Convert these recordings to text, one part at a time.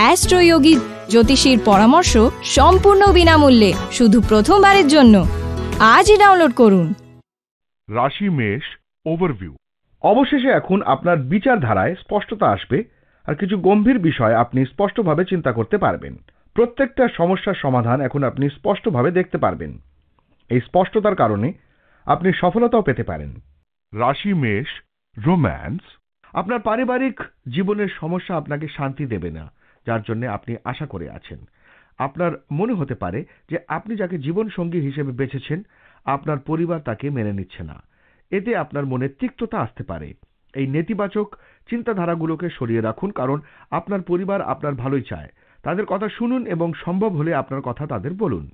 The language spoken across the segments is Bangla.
অ্যাস্ট্রোয়োগী জ্যোতিষীর পরামর্শ সম্পূর্ণ বিনামূল্যে শুধু প্রথমবারের জন্য আজই ডাউনলোড করুন রাশি মেষ ওভারভিউ অবশেষে এখন আপনার বিচারধারায় স্পষ্টতা আসবে আর কিছু গম্ভীর বিষয় আপনি স্পষ্টভাবে চিন্তা করতে পারবেন প্রত্যেকটা সমস্যার সমাধান এখন আপনি স্পষ্টভাবে দেখতে পারবেন এই স্পষ্টতার কারণে আপনি সফলতাও পেতে পারেন রাশি মেষ রোম্যান্স আপনার পারিবারিক জীবনের সমস্যা আপনাকে শান্তি দেবে না যার জন্য আপনি আশা করে আছেন আপনার মনে হতে পারে যে আপনি যাকে জীবনসঙ্গী হিসেবে বেছেছেন আপনার পরিবার তাকে মেনে নিচ্ছে না এতে আপনার মনে তিক্ততা আসতে পারে এই নেতিবাচক চিন্তাধারাগুলোকে সরিয়ে রাখুন কারণ আপনার পরিবার আপনার ভালোই চায় তাদের কথা শুনুন এবং সম্ভব হলে আপনার কথা তাদের বলুন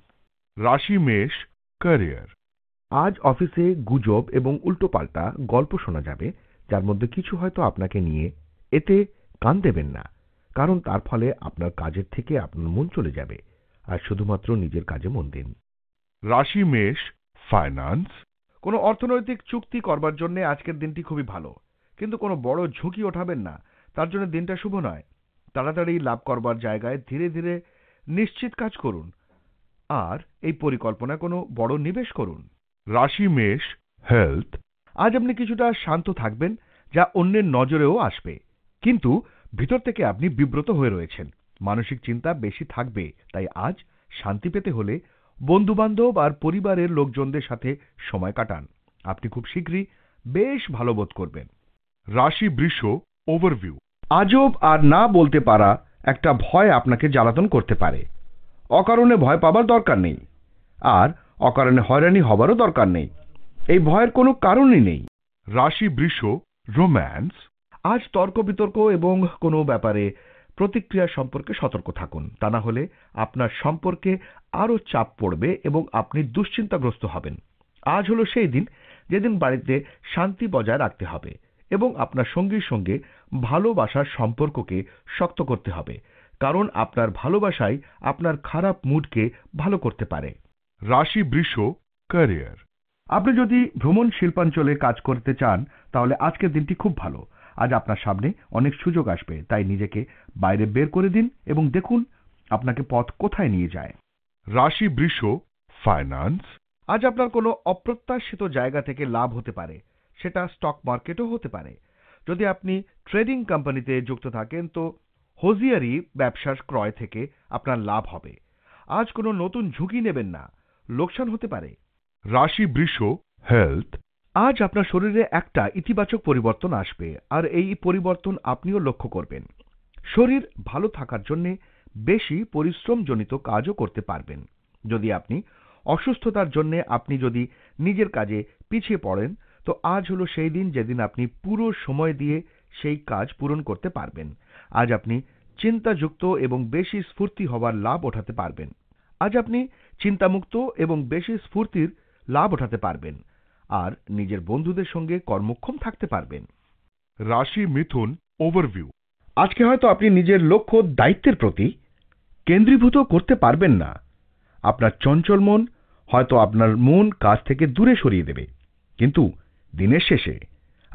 রাশি মেষ ক্যারিয়ার আজ অফিসে গুজব এবং উল্টোপাল্টা গল্প শোনা যাবে যার মধ্যে কিছু হয়তো আপনাকে নিয়ে এতে কান দেবেন না কারণ তার ফলে আপনার কাজের থেকে আপনার মন চলে যাবে আর শুধুমাত্র নিজের কাজে মন দিন রাশি মেষ ফাইন্যান্স কোনো অর্থনৈতিক চুক্তি করবার জন্য আজকের দিনটি খুবই ভালো কিন্তু কোনো বড় ঝুঁকি ওঠাবেন না তার জন্য দিনটা শুভ নয় তাড়াতাড়ি লাভ করবার জায়গায় ধীরে ধীরে নিশ্চিত কাজ করুন আর এই পরিকল্পনা কোনো বড় নিবেশ করুন রাশি মেষ হেলথ আজ আপনি কিছুটা শান্ত থাকবেন যা অন্যের নজরেও আসবে কিন্তু ভিতর থেকে আপনি বিব্রত হয়ে রয়েছেন মানসিক চিন্তা বেশি থাকবে তাই আজ শান্তি পেতে হলে বন্ধুবান্ধব আর পরিবারের লোকজনদের সাথে সময় কাটান আপনি খুব শীঘ্রই বেশ ভালো বোধ করবেন রাশি বৃষ ওভারভিউ আজব আর না বলতে পারা একটা ভয় আপনাকে জ্বালাতন করতে পারে অকারণে ভয় পাবার দরকার নেই আর অকারণে হয়রানি হবারও দরকার নেই এই ভয়ের কোনো কারণই নেই রাশি বৃষ রোম্যান্স আজ তর্ক বিতর্ক এবং কোনো ব্যাপারে প্রতিক্রিয়া সম্পর্কে সতর্ক থাকুন তা না হলে আপনার সম্পর্কে আরও চাপ পড়বে এবং আপনি দুশ্চিন্তাগ্রস্ত হবেন আজ হলো সেই দিন যেদিন বাড়িতে শান্তি বজায় রাখতে হবে এবং আপনার সঙ্গীর সঙ্গে ভালোবাসার সম্পর্ককে শক্ত করতে হবে কারণ আপনার ভালোবাসাই আপনার খারাপ মুডকে ভালো করতে পারে রাশি বৃষ ক্যারিয়ার আপনি যদি ভ্রমণ শিল্পাঞ্চলে কাজ করতে চান তাহলে আজকের দিনটি খুব ভালো আজ আপনার সামনে অনেক সুযোগ আসবে তাই নিজেকে বাইরে বের করে দিন এবং দেখুন আপনাকে পথ কোথায় নিয়ে যায় রাশি বৃষ ফাইন্যান্স আজ আপনার কোনো অপ্রত্যাশিত জায়গা থেকে লাভ হতে পারে সেটা স্টক মার্কেটও হতে পারে যদি আপনি ট্রেডিং কোম্পানিতে যুক্ত থাকেন তো হোজিয়ারি ব্যবসার ক্রয় থেকে আপনার লাভ হবে আজ কোনো নতুন ঝুঁকি নেবেন না লোকসান হতে পারে রাশি বৃষ হেলথ আজ আপনার শরীরে একটা ইতিবাচক পরিবর্তন আসবে আর এই পরিবর্তন আপনিও লক্ষ্য করবেন শরীর ভালো থাকার জন্য বেশি পরিশ্রমজনিত কাজও করতে পারবেন যদি আপনি অসুস্থতার জন্য আপনি যদি নিজের কাজে পিছিয়ে পড়েন তো আজ হলো সেই দিন যেদিন আপনি পুরো সময় দিয়ে সেই কাজ পূরণ করতে পারবেন আজ আপনি চিন্তাযুক্ত এবং বেশি স্ফূর্তি হওয়ার লাভ ওঠাতে পারবেন আজ আপনি চিন্তামুক্ত এবং বেশি স্ফূর্তির লাভ ওঠাতে পারবেন আর নিজের বন্ধুদের সঙ্গে কর্মক্ষম থাকতে পারবেন রাশি মিথুন ওভারভিউ আজকে হয়তো আপনি নিজের লক্ষ্য দায়িত্বের প্রতি কেন্দ্রীভূত করতে পারবেন না আপনার চঞ্চল মন হয়তো আপনার মন কাজ থেকে দূরে সরিয়ে দেবে কিন্তু দিনের শেষে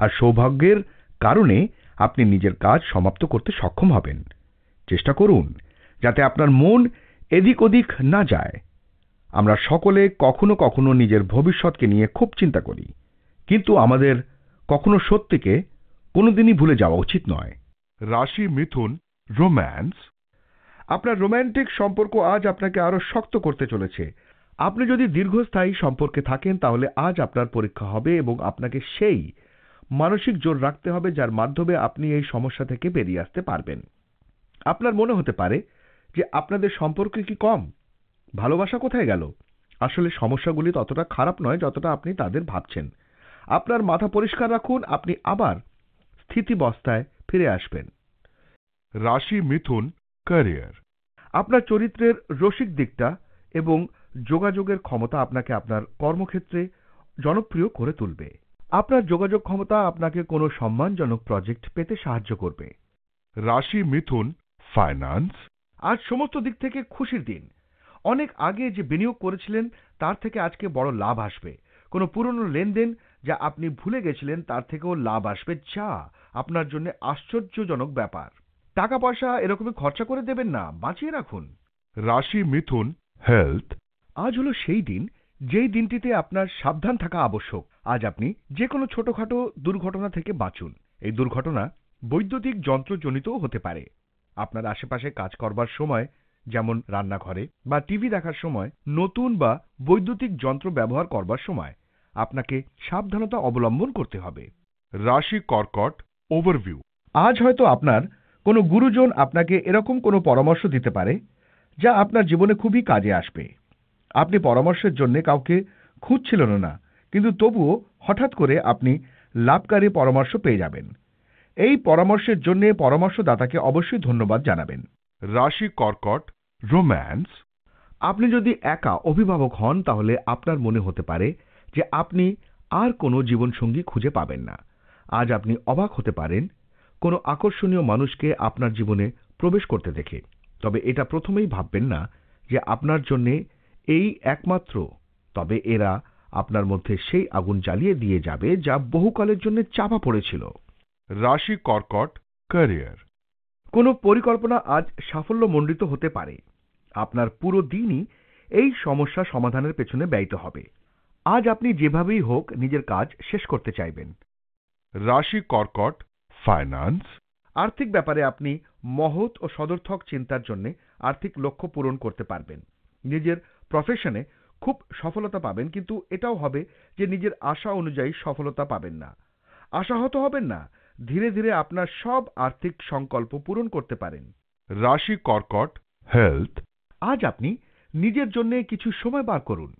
আর সৌভাগ্যের কারণে আপনি নিজের কাজ সমাপ্ত করতে সক্ষম হবেন চেষ্টা করুন যাতে আপনার মন এদিক ওদিক না যায় আমরা সকলে কখনো কখনো নিজের ভবিষ্যৎকে নিয়ে খুব চিন্তা করি কিন্তু আমাদের কখনো সত্যিকে কোনোদিনই ভুলে যাওয়া উচিত নয় রাশি মিথুন রোম্যান্স আপনার রোম্যান্টিক সম্পর্ক আজ আপনাকে আরও শক্ত করতে চলেছে আপনি যদি দীর্ঘস্থায়ী সম্পর্কে থাকেন তাহলে আজ আপনার পরীক্ষা হবে এবং আপনাকে সেই মানসিক জোর রাখতে হবে যার মাধ্যমে আপনি এই সমস্যা থেকে বেরিয়ে আসতে পারবেন আপনার মনে হতে পারে যে আপনাদের সম্পর্কে কি কম ভালোবাসা কোথায় গেল আসলে সমস্যাগুলি ততটা খারাপ নয় যতটা আপনি তাদের ভাবছেন আপনার মাথা পরিষ্কার রাখুন আপনি আবার স্থিতিবস্থায় ফিরে আসবেন রাশি মিথুন ক্যারিয়ার আপনার চরিত্রের রসিক দিকটা এবং যোগাযোগের ক্ষমতা আপনাকে আপনার কর্মক্ষেত্রে জনপ্রিয় করে তুলবে আপনার যোগাযোগ ক্ষমতা আপনাকে কোনো সম্মানজনক প্রজেক্ট পেতে সাহায্য করবে রাশি মিথুন ফাইন্যান্স আজ সমস্ত দিক থেকে খুশির দিন অনেক আগে যে বিনিয়োগ করেছিলেন তার থেকে আজকে বড় লাভ আসবে কোনো পুরনো লেনদেন যা আপনি ভুলে গেছিলেন তার থেকেও লাভ আসবে যা আপনার জন্য আশ্চর্যজনক ব্যাপার টাকা পয়সা এরকমই খরচা করে দেবেন না বাঁচিয়ে রাখুন রাশি মিথুন হেলথ আজ হলো সেই দিন যেই দিনটিতে আপনার সাবধান থাকা আবশ্যক আজ আপনি যে কোনো ছোটখাটো দুর্ঘটনা থেকে বাঁচুন এই দুর্ঘটনা বৈদ্যুতিক যন্ত্রজনিতও হতে পারে আপনার আশেপাশে কাজ করবার সময় যেমন রান্নাঘরে বা টিভি দেখার সময় নতুন বা বৈদ্যুতিক যন্ত্র ব্যবহার করবার সময় আপনাকে সাবধানতা অবলম্বন করতে হবে রাশি কর্কট ওভারভিউ আজ হয়তো আপনার কোনো গুরুজন আপনাকে এরকম কোনো পরামর্শ দিতে পারে যা আপনার জীবনে খুবই কাজে আসবে আপনি পরামর্শের জন্য কাউকে খুঁজছিলেন না কিন্তু তবুও হঠাৎ করে আপনি লাভকারী পরামর্শ পেয়ে যাবেন এই পরামর্শের জন্য পরামর্শদাতাকে অবশ্যই ধন্যবাদ জানাবেন রাশি কর্কট রোম্যান্স আপনি যদি একা অভিভাবক হন তাহলে আপনার মনে হতে পারে যে আপনি আর কোনো জীবনসঙ্গী খুঁজে পাবেন না আজ আপনি অবাক হতে পারেন কোনো আকর্ষণীয় মানুষকে আপনার জীবনে প্রবেশ করতে দেখে তবে এটা প্রথমেই ভাববেন না যে আপনার জন্যে এই একমাত্র তবে এরা আপনার মধ্যে সেই আগুন জ্বালিয়ে দিয়ে যাবে যা বহুকালের জন্য চাপা পড়েছিল রাশি কর্কট ক্যারিয়ার কোনো পরিকল্পনা আজ সাফল্যমণ্ডিত হতে পারে আপনার পুরো দিনই এই সমস্যা সমাধানের পেছনে ব্যয়িত হবে আজ আপনি যেভাবেই হোক নিজের কাজ শেষ করতে চাইবেন রাশি কর্কট ফাইন্যান্স আর্থিক ব্যাপারে আপনি মহৎ ও সদর্থক চিন্তার জন্য আর্থিক লক্ষ্য পূরণ করতে পারবেন নিজের প্রফেশনে খুব সফলতা পাবেন কিন্তু এটাও হবে যে নিজের আশা অনুযায়ী সফলতা পাবেন না আশাহত হবেন না ধীরে ধীরে আপনার সব আর্থিক সংকল্প পূরণ করতে পারেন রাশি কর্কট হেলথ আজ আপনি নিজের জন্য কিছু সময় বার করুন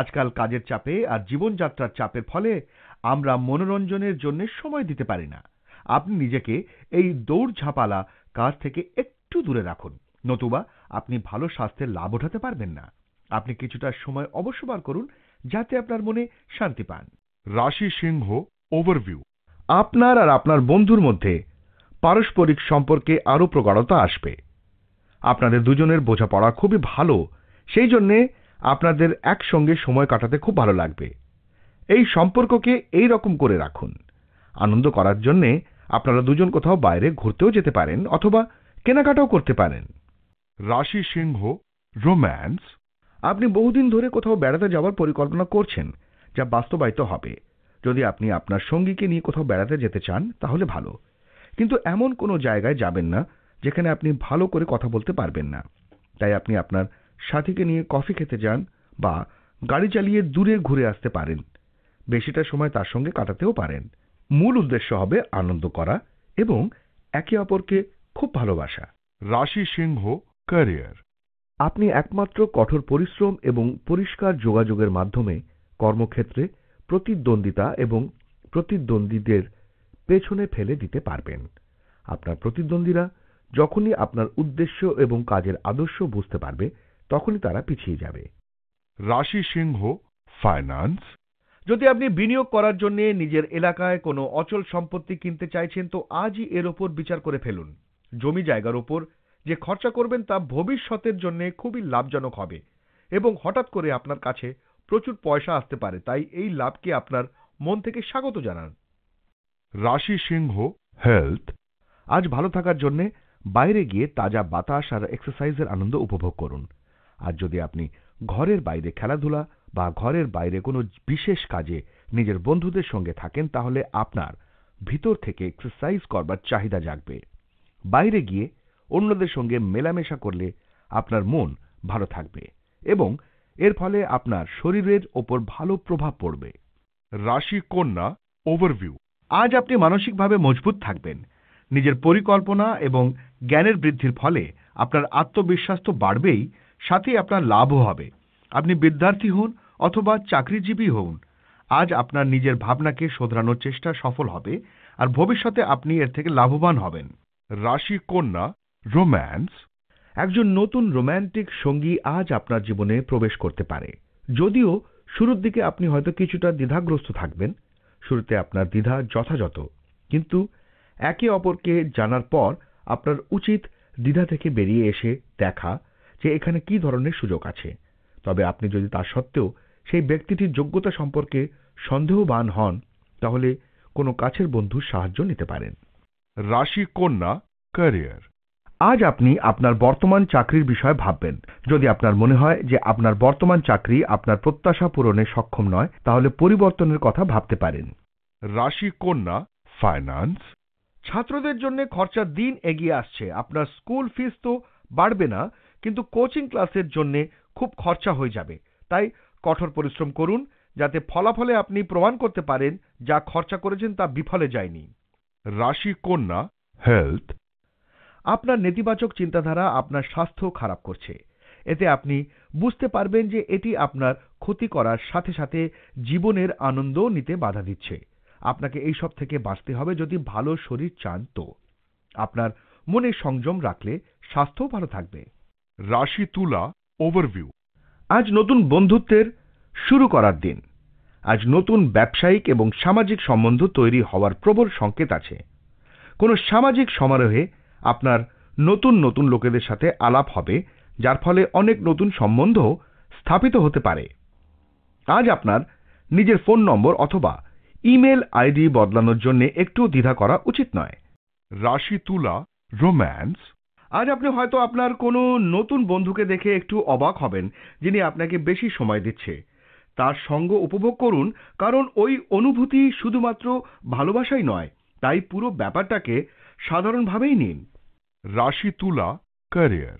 আজকাল কাজের চাপে আর জীবনযাত্রার চাপের ফলে আমরা মনোরঞ্জনের জন্য সময় দিতে পারি না আপনি নিজেকে এই দৌড় ঝাঁপালা কাজ থেকে একটু দূরে রাখুন নতুবা আপনি ভালো স্বাস্থ্যের লাভ ওঠাতে পারবেন না আপনি কিছুটা সময় অবশ্য বার করুন যাতে আপনার মনে শান্তি পান রাশি সিংহ ওভারভিউ আপনার আর আপনার বন্ধুর মধ্যে পারস্পরিক সম্পর্কে আরও প্রগাঢ়তা আসবে আপনাদের দুজনের বোঝাপড়া খুবই ভালো সেই জন্যে আপনাদের একসঙ্গে সময় কাটাতে খুব ভালো লাগবে এই সম্পর্ককে এই রকম করে রাখুন আনন্দ করার জন্যে আপনারা দুজন কোথাও বাইরে ঘুরতেও যেতে পারেন অথবা কেনাকাটাও করতে পারেন রাশি সিংহ রোম্যান্স আপনি বহুদিন ধরে কোথাও বেড়াতে যাওয়ার পরিকল্পনা করছেন যা বাস্তবায়িত হবে যদি আপনি আপনার সঙ্গীকে নিয়ে কোথাও বেড়াতে যেতে চান তাহলে ভালো কিন্তু এমন কোনো জায়গায় যাবেন না যেখানে আপনি ভালো করে কথা বলতে পারবেন না তাই আপনি আপনার সাথীকে নিয়ে কফি খেতে যান বা গাড়ি চালিয়ে দূরে ঘুরে আসতে পারেন বেশিটা সময় তার সঙ্গে কাটাতেও পারেন মূল উদ্দেশ্য হবে আনন্দ করা এবং একে অপরকে খুব ভালোবাসা রাশি সিংহ ক্যারিয়ার আপনি একমাত্র কঠোর পরিশ্রম এবং পরিষ্কার যোগাযোগের মাধ্যমে কর্মক্ষেত্রে প্রতিদ্বন্দ্বিতা এবং প্রতিদ্বন্দ্বীদের পেছনে ফেলে দিতে পারবেন আপনার প্রতিদ্বন্দ্বীরা যখনই আপনার উদ্দেশ্য এবং কাজের আদর্শ বুঝতে পারবে তখনই তারা পিছিয়ে যাবে রাশি সিংহ ফাইন্যান্স যদি আপনি বিনিয়োগ করার জন্য নিজের এলাকায় কোনো অচল সম্পত্তি কিনতে চাইছেন তো আজই এর ওপর বিচার করে ফেলুন জমি জায়গার ওপর যে খরচা করবেন তা ভবিষ্যতের জন্য খুবই লাভজনক হবে এবং হঠাৎ করে আপনার কাছে প্রচুর পয়সা আসতে পারে তাই এই লাভকে আপনার মন থেকে স্বাগত জানান রাশি সিংহ হেলথ আজ ভালো থাকার জন্যে বাইরে গিয়ে তাজা বাতাস আর এক্সারসাইজের আনন্দ উপভোগ করুন আর যদি আপনি ঘরের বাইরে খেলাধুলা বা ঘরের বাইরে কোনো বিশেষ কাজে নিজের বন্ধুদের সঙ্গে থাকেন তাহলে আপনার ভিতর থেকে এক্সারসাইজ করবার চাহিদা জাগবে বাইরে গিয়ে অন্যদের সঙ্গে মেলামেশা করলে আপনার মন ভালো থাকবে এবং এর ফলে আপনার শরীরের ওপর ভালো প্রভাব পড়বে রাশি কন্যা ওভারভিউ আজ আপনি মানসিকভাবে মজবুত থাকবেন নিজের পরিকল্পনা এবং জ্ঞানের বৃদ্ধির ফলে আপনার আত্মবিশ্বাস তো বাড়বেই সাথে আপনার লাভও হবে আপনি বিদ্যার্থী হন অথবা চাকরিজীবী হন আজ আপনার নিজের ভাবনাকে শোধরানোর চেষ্টা সফল হবে আর ভবিষ্যতে আপনি এর থেকে লাভবান হবেন রাশি কন্যা রোম্যান্স একজন নতুন রোম্যান্টিক সঙ্গী আজ আপনার জীবনে প্রবেশ করতে পারে যদিও শুরুর দিকে আপনি হয়তো কিছুটা দ্বিধাগ্রস্ত থাকবেন শুরুতে আপনার দ্বিধা যথাযথ কিন্তু একে অপরকে জানার পর আপনার উচিত দ্বিধা থেকে বেরিয়ে এসে দেখা যে এখানে কি ধরনের সুযোগ আছে তবে আপনি যদি তা সত্ত্বেও সেই ব্যক্তিটির যোগ্যতা সম্পর্কে সন্দেহবান হন তাহলে কোনো কাছের বন্ধুর সাহায্য নিতে পারেন রাশি কন্যা ক্যারিয়ার আজ আপনি আপনার বর্তমান চাকরির বিষয়ে ভাববেন যদি আপনার মনে হয় যে আপনার বর্তমান চাকরি আপনার প্রত্যাশা পূরণে সক্ষম নয় তাহলে পরিবর্তনের কথা ভাবতে পারেন রাশি কন্যা ফাইন্যান্স ছাত্রদের জন্য খরচা দিন এগিয়ে আসছে আপনার স্কুল ফিস তো বাড়বে না কিন্তু কোচিং ক্লাসের জন্য খুব খরচা হয়ে যাবে তাই কঠোর পরিশ্রম করুন যাতে ফলাফলে আপনি প্রমাণ করতে পারেন যা খরচা করেছেন তা বিফলে যায়নি রাশি কন্যা হেলথ আপনার নেতিবাচক চিন্তাধারা আপনার স্বাস্থ্য খারাপ করছে এতে আপনি বুঝতে পারবেন যে এটি আপনার ক্ষতি করার সাথে সাথে জীবনের আনন্দও নিতে বাধা দিচ্ছে আপনাকে এই সব থেকে বাঁচতে হবে যদি ভালো শরীর চান তো আপনার মনে সংযম রাখলে স্বাস্থ্য ভালো থাকবে রাশি তুলা ওভারভিউ আজ নতুন বন্ধুত্বের শুরু করার দিন আজ নতুন ব্যবসায়িক এবং সামাজিক সম্বন্ধ তৈরি হওয়ার প্রবল সংকেত আছে কোনো সামাজিক সমারোহে আপনার নতুন নতুন লোকেদের সাথে আলাপ হবে যার ফলে অনেক নতুন সম্বন্ধ স্থাপিত হতে পারে আজ আপনার নিজের ফোন নম্বর অথবা ইমেল আইডি বদলানোর জন্য একটু দ্বিধা করা উচিত নয় রাশি তুলা রোম্যান্স আজ আপনি হয়তো আপনার কোনো নতুন বন্ধুকে দেখে একটু অবাক হবেন যিনি আপনাকে বেশি সময় দিচ্ছে তার সঙ্গ উপভোগ করুন কারণ ওই অনুভূতি শুধুমাত্র ভালোবাসাই নয় তাই পুরো ব্যাপারটাকে সাধারণভাবেই নিন রাশি তুলা ক্যারিয়ার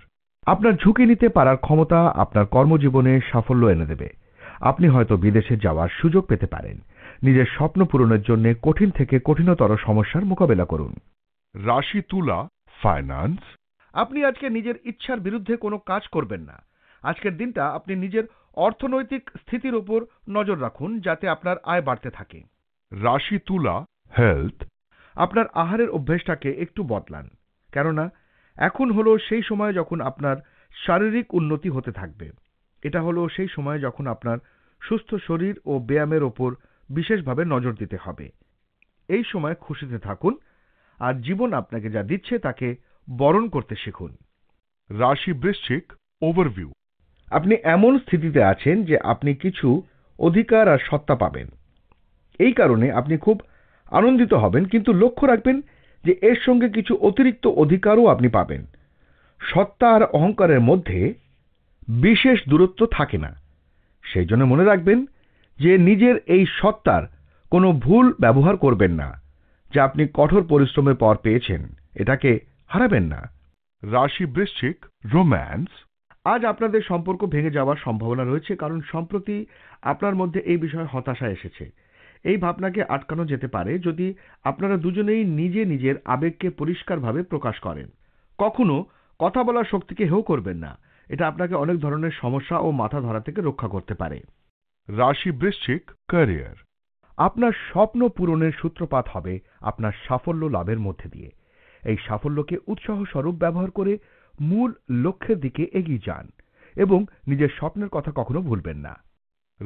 আপনার ঝুঁকি নিতে পারার ক্ষমতা আপনার কর্মজীবনে সাফল্য এনে দেবে আপনি হয়তো বিদেশে যাওয়ার সুযোগ পেতে পারেন নিজের স্বপ্ন পূরণের জন্য কঠিন থেকে কঠিনতর সমস্যার মোকাবেলা করুন রাশি তুলা ফাইন্যান্স আপনি আজকে নিজের ইচ্ছার বিরুদ্ধে কোনো কাজ করবেন না আজকের দিনটা আপনি নিজের অর্থনৈতিক স্থিতির উপর নজর রাখুন যাতে আপনার আয় বাড়তে থাকে রাশি তুলা হেলথ আপনার আহারের অভ্যেসটাকে একটু বদলান কেননা এখন হলো সেই সময় যখন আপনার শারীরিক উন্নতি হতে থাকবে এটা হলো সেই সময় যখন আপনার সুস্থ শরীর ও ব্যায়ামের ওপর বিশেষভাবে নজর দিতে হবে এই সময় খুশিতে থাকুন আর জীবন আপনাকে যা দিচ্ছে তাকে বরণ করতে শিখুন রাশি বৃশ্চিক ওভারভিউ আপনি এমন স্থিতিতে আছেন যে আপনি কিছু অধিকার আর সত্তা পাবেন এই কারণে আপনি খুব আনন্দিত হবেন কিন্তু লক্ষ্য রাখবেন যে এর সঙ্গে কিছু অতিরিক্ত অধিকারও আপনি পাবেন সত্তা আর অহংকারের মধ্যে বিশেষ দূরত্ব থাকে না সেই জন্য মনে রাখবেন যে নিজের এই সত্তার কোনো ভুল ব্যবহার করবেন না যা আপনি কঠোর পরিশ্রমের পর পেয়েছেন এটাকে হারাবেন না রাশি বৃশ্চিক রোম্যান্স আজ আপনাদের সম্পর্ক ভেঙে যাওয়ার সম্ভাবনা রয়েছে কারণ সম্প্রতি আপনার মধ্যে এই বিষয়ে হতাশা এসেছে এই ভাবনাকে আটকানো যেতে পারে যদি আপনারা দুজনেই নিজে নিজের আবেগকে পরিষ্কারভাবে প্রকাশ করেন কখনো কথা বলার শক্তিকে হেউ করবেন না এটা আপনাকে অনেক ধরনের সমস্যা ও মাথা ধরা থেকে রক্ষা করতে পারে রাশি বৃশ্চিক ক্যারিয়ার আপনার স্বপ্ন পূরণের সূত্রপাত হবে আপনার সাফল্য লাভের মধ্যে দিয়ে এই সাফল্যকে উৎসাহ স্বরূপ ব্যবহার করে মূল লক্ষ্যের দিকে এগিয়ে যান এবং নিজের স্বপ্নের কথা কখনো ভুলবেন না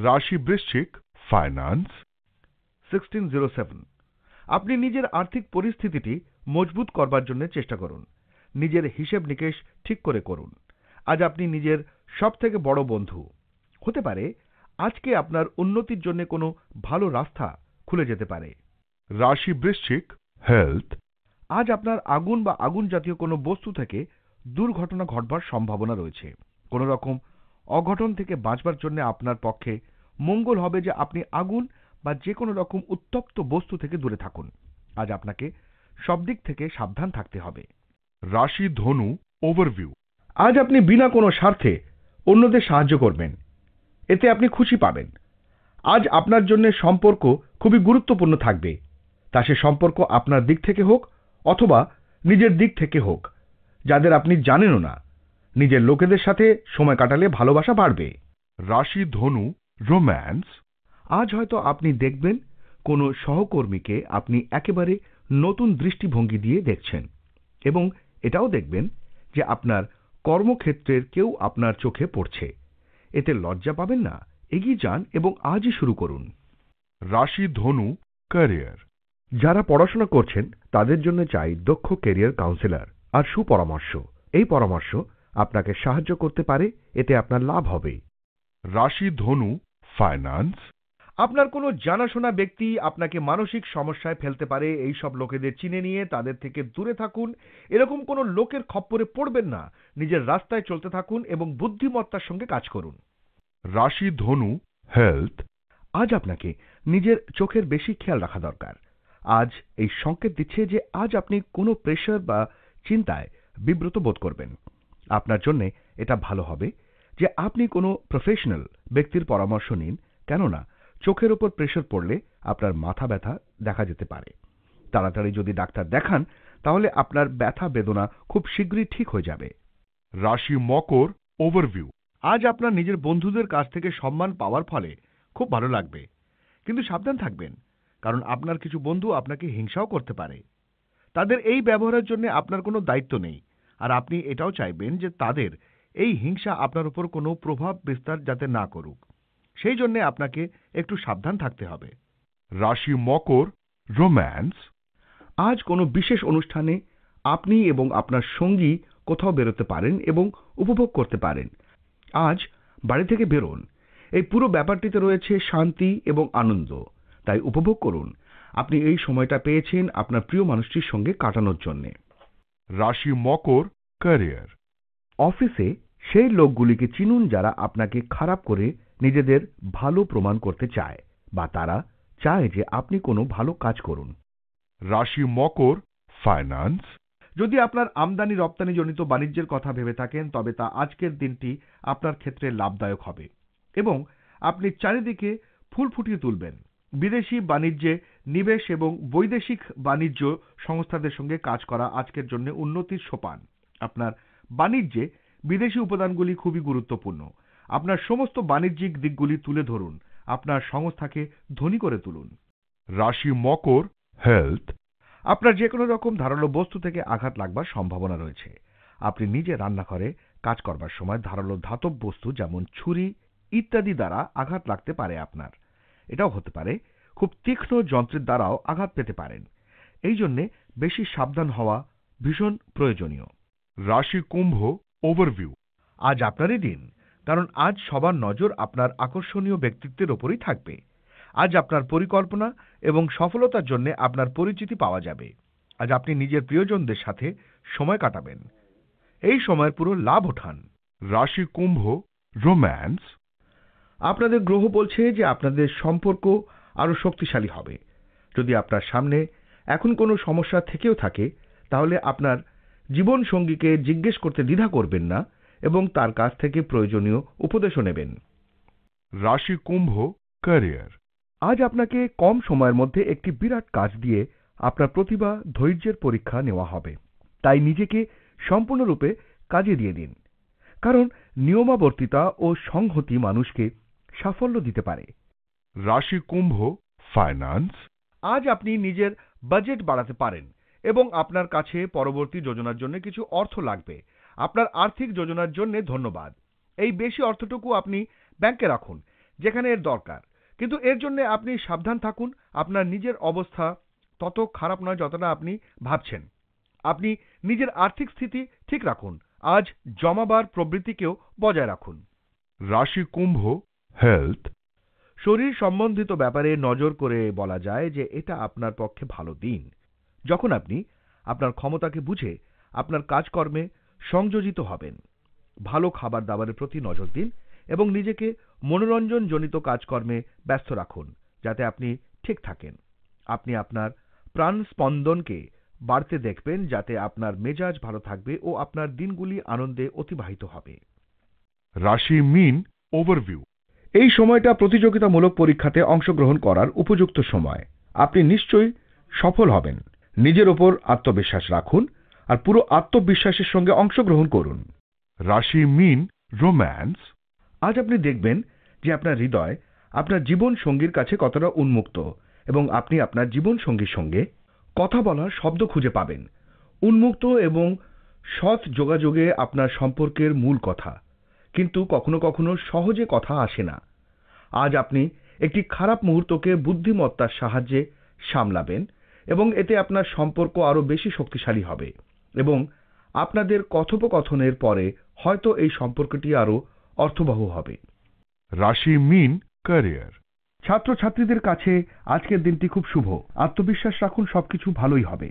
রাশি বৃশ্চিক ফাইন্যান্স সিক্সটিন জিরো সেভেন আপনি নিজের আর্থিক পরিস্থিতিটি মজবুত করবার জন্য চেষ্টা করুন নিজের হিসেব নিকেশ ঠিক করে করুন আজ আপনি নিজের সব থেকে বড় বন্ধু হতে পারে আজকে আপনার উন্নতির জন্য কোনো ভালো রাস্তা খুলে যেতে পারে রাশি বৃশ্চিক হেলথ আজ আপনার আগুন বা আগুন জাতীয় কোনো বস্তু থেকে দুর্ঘটনা ঘটবার সম্ভাবনা রয়েছে কোনো রকম অঘটন থেকে বাঁচবার জন্য আপনার পক্ষে মঙ্গল হবে যে আপনি আগুন বা যে কোনো রকম উত্তপ্ত বস্তু থেকে দূরে থাকুন আজ আপনাকে সব দিক থেকে সাবধান থাকতে হবে রাশি ধনু ওভারভিউ আজ আপনি বিনা কোনো স্বার্থে অন্যদের সাহায্য করবেন এতে আপনি খুশি পাবেন আজ আপনার জন্য সম্পর্ক খুবই গুরুত্বপূর্ণ থাকবে তা সে সম্পর্ক আপনার দিক থেকে হোক অথবা নিজের দিক থেকে হোক যাদের আপনি জানেনও না নিজের লোকেদের সাথে সময় কাটালে ভালোবাসা বাড়বে রাশি ধনু রোম্যান্স আজ হয়তো আপনি দেখবেন কোনো সহকর্মীকে আপনি একেবারে নতুন দৃষ্টিভঙ্গি দিয়ে দেখছেন এবং এটাও দেখবেন যে আপনার কর্মক্ষেত্রের কেউ আপনার চোখে পড়ছে এতে লজ্জা পাবেন না এগিয়ে যান এবং আজই শুরু করুন রাশি ধনু ক্যারিয়ার যারা পড়াশোনা করছেন তাদের জন্য চাই দক্ষ ক্যারিয়ার কাউন্সিলর আর সুপরামর্শ এই পরামর্শ আপনাকে সাহায্য করতে পারে এতে আপনার লাভ হবে রাশি ধনু ফাইন্যান্স আপনার কোনো জানাশোনা ব্যক্তি আপনাকে মানসিক সমস্যায় ফেলতে পারে এই সব লোকেদের চিনে নিয়ে তাদের থেকে দূরে থাকুন এরকম কোনো লোকের খপ্পরে পড়বেন না নিজের রাস্তায় চলতে থাকুন এবং বুদ্ধিমত্তার সঙ্গে কাজ করুন রাশি ধনু হেলথ আজ আপনাকে নিজের চোখের বেশি খেয়াল রাখা দরকার আজ এই সংকেত দিচ্ছে যে আজ আপনি কোনো প্রেশার বা চিন্তায় বিব্রত বোধ করবেন আপনার জন্যে এটা ভালো হবে যে আপনি কোনো প্রফেশনাল ব্যক্তির পরামর্শ নিন কেননা চোখের ওপর প্রেশার পড়লে আপনার মাথা ব্যথা দেখা যেতে পারে তাড়াতাড়ি যদি ডাক্তার দেখান তাহলে আপনার ব্যথা বেদনা খুব শীঘ্রই ঠিক হয়ে যাবে রাশি মকর ওভারভিউ আজ আপনার নিজের বন্ধুদের কাছ থেকে সম্মান পাওয়ার ফলে খুব ভালো লাগবে কিন্তু সাবধান থাকবেন কারণ আপনার কিছু বন্ধু আপনাকে হিংসাও করতে পারে তাদের এই ব্যবহারের জন্য আপনার কোনো দায়িত্ব নেই আর আপনি এটাও চাইবেন যে তাদের এই হিংসা আপনার উপর কোনো প্রভাব বিস্তার যাতে না করুক সেই জন্য আপনাকে একটু সাবধান থাকতে হবে রাশি মকর রোম্যান্স আজ কোনো বিশেষ অনুষ্ঠানে আপনি এবং আপনার সঙ্গী কোথাও বেরোতে পারেন এবং উপভোগ করতে পারেন আজ বাড়ি থেকে বেরোন এই পুরো ব্যাপারটিতে রয়েছে শান্তি এবং আনন্দ তাই উপভোগ করুন আপনি এই সময়টা পেয়েছেন আপনার প্রিয় মানুষটির সঙ্গে কাটানোর জন্যে রাশি মকর ক্যারিয়ার অফিসে সেই লোকগুলিকে চিনুন যারা আপনাকে খারাপ করে নিজেদের ভালো প্রমাণ করতে চায় বা তারা চায় যে আপনি কোনো ভালো কাজ করুন রাশি মকর ফাইন্যান্স যদি আপনার আমদানি রপ্তানি জনিত বাণিজ্যের কথা ভেবে থাকেন তবে তা আজকের দিনটি আপনার ক্ষেত্রে লাভদায়ক হবে এবং আপনি চারিদিকে ফুল ফুটিয়ে তুলবেন বিদেশি বাণিজ্যে নিবেশ এবং বৈদেশিক বাণিজ্য সংস্থাদের সঙ্গে কাজ করা আজকের জন্য উন্নতির সোপান আপনার বাণিজ্যে বিদেশি উপাদানগুলি খুবই গুরুত্বপূর্ণ আপনার সমস্ত বাণিজ্যিক দিকগুলি তুলে ধরুন আপনার সংস্থাকে ধনী করে তুলুন রাশি মকর হেলথ আপনার যে কোনো রকম ধারালো বস্তু থেকে আঘাত লাগবার সম্ভাবনা রয়েছে আপনি নিজে রান্নাঘরে কাজ করবার সময় ধারালো ধাতব বস্তু যেমন ছুরি ইত্যাদি দ্বারা আঘাত লাগতে পারে আপনার এটাও হতে পারে খুব তীক্ষ্ণ যন্ত্রের দ্বারাও আঘাত পেতে পারেন এই জন্যে বেশি সাবধান হওয়া ভীষণ প্রয়োজনীয় রাশি কুম্ভ ওভারভিউ আজ আপনারই দিন কারণ আজ সবার নজর আপনার আকর্ষণীয় ব্যক্তিত্বের ওপরই থাকবে আজ আপনার পরিকল্পনা এবং সফলতার জন্য আপনার পরিচিতি পাওয়া যাবে আজ আপনি নিজের প্রিয়জনদের সাথে সময় কাটাবেন এই সময়ের পুরো লাভ ওঠান রাশি কুম্ভ রোম্যান্স আপনাদের গ্রহ বলছে যে আপনাদের সম্পর্ক আরও শক্তিশালী হবে যদি আপনার সামনে এখন কোনো সমস্যা থেকেও থাকে তাহলে আপনার জীবনসঙ্গীকে জিজ্ঞেস করতে দ্বিধা করবেন না এবং তার কাছ থেকে প্রয়োজনীয় উপদেশও নেবেন রাশি কুম্ভ ক্যারিয়ার আজ আপনাকে কম সময়ের মধ্যে একটি বিরাট কাজ দিয়ে আপনার প্রতিভা ধৈর্যের পরীক্ষা নেওয়া হবে তাই নিজেকে সম্পূর্ণরূপে কাজে দিয়ে দিন কারণ নিয়মাবর্তিতা ও সংহতি মানুষকে সাফল্য দিতে পারে রাশি কুম্ভ ফাইন্যান্স আজ আপনি নিজের বাজেট বাড়াতে পারেন এবং আপনার কাছে পরবর্তী যোজনার জন্য কিছু অর্থ লাগবে আপনার আর্থিক যোজনার জন্য ধন্যবাদ এই বেশি অর্থটুকু আপনি ব্যাংকে রাখুন যেখানে এর দরকার কিন্তু এর জন্য আপনি সাবধান থাকুন আপনার নিজের অবস্থা তত খারাপ নয় যতটা আপনি ভাবছেন আপনি নিজের আর্থিক স্থিতি ঠিক রাখুন আজ জমাবার প্রবৃত্তিকেও বজায় রাখুন রাশি কুম্ভ হেলথ শরীর সম্বন্ধিত ব্যাপারে নজর করে বলা যায় যে এটা আপনার পক্ষে ভালো দিন যখন আপনি আপনার ক্ষমতাকে বুঝে আপনার কাজকর্মে সংযোজিত হবেন ভালো খাবার দাবারের প্রতি নজর দিন এবং নিজেকে মনোরঞ্জনজনিত কাজকর্মে ব্যস্ত রাখুন যাতে আপনি ঠিক থাকেন আপনি আপনার প্রাণস্পন্দনকে বাড়তে দেখবেন যাতে আপনার মেজাজ ভালো থাকবে ও আপনার দিনগুলি আনন্দে অতিবাহিত হবে রাশি মিন ওভারভিউ এই সময়টা প্রতিযোগিতামূলক পরীক্ষাতে অংশগ্রহণ করার উপযুক্ত সময় আপনি নিশ্চয়ই সফল হবেন নিজের ওপর আত্মবিশ্বাস রাখুন আর পুরো আত্মবিশ্বাসের সঙ্গে অংশগ্রহণ করুন রাশি মিন রোম্যান্স আজ আপনি দেখবেন যে আপনার হৃদয় আপনার জীবন সঙ্গীর কাছে কতটা উন্মুক্ত এবং আপনি আপনার জীবন সঙ্গীর সঙ্গে কথা বলার শব্দ খুঁজে পাবেন উন্মুক্ত এবং সৎ যোগাযোগে আপনার সম্পর্কের মূল কথা কিন্তু কখনো কখনো সহজে কথা আসে না আজ আপনি একটি খারাপ মুহূর্তকে বুদ্ধিমত্তার সাহায্যে সামলাবেন এবং এতে আপনার সম্পর্ক আরও বেশি শক্তিশালী হবে এবং আপনাদের কথোপকথনের পরে হয়তো এই সম্পর্কটি আরও অর্থবহ হবে রাশি মিন ক্যারিয়ার ছাত্রছাত্রীদের কাছে আজকের দিনটি খুব শুভ আত্মবিশ্বাস রাখুন সবকিছু ভালোই হবে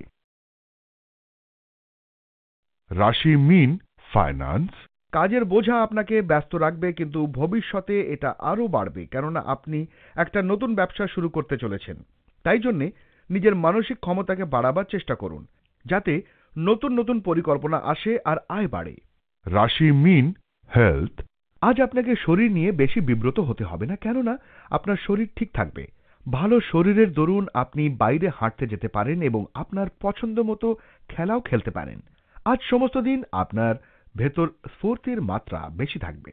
রাশি মিন ফাইন্যান্স কাজের বোঝা আপনাকে ব্যস্ত রাখবে কিন্তু ভবিষ্যতে এটা আরও বাড়বে কেননা আপনি একটা নতুন ব্যবসা শুরু করতে চলেছেন তাই জন্যে নিজের মানসিক ক্ষমতাকে বাড়াবার চেষ্টা করুন যাতে নতুন নতুন পরিকল্পনা আসে আর আয় বাড়ে রাশি মিন হেলথ আজ আপনাকে শরীর নিয়ে বেশি বিব্রত হতে হবে না কেননা আপনার শরীর ঠিক থাকবে ভালো শরীরের দরুন আপনি বাইরে হাঁটতে যেতে পারেন এবং আপনার পছন্দ মতো খেলাও খেলতে পারেন আজ সমস্ত দিন আপনার ভেতর স্ফূর্তির মাত্রা বেশি থাকবে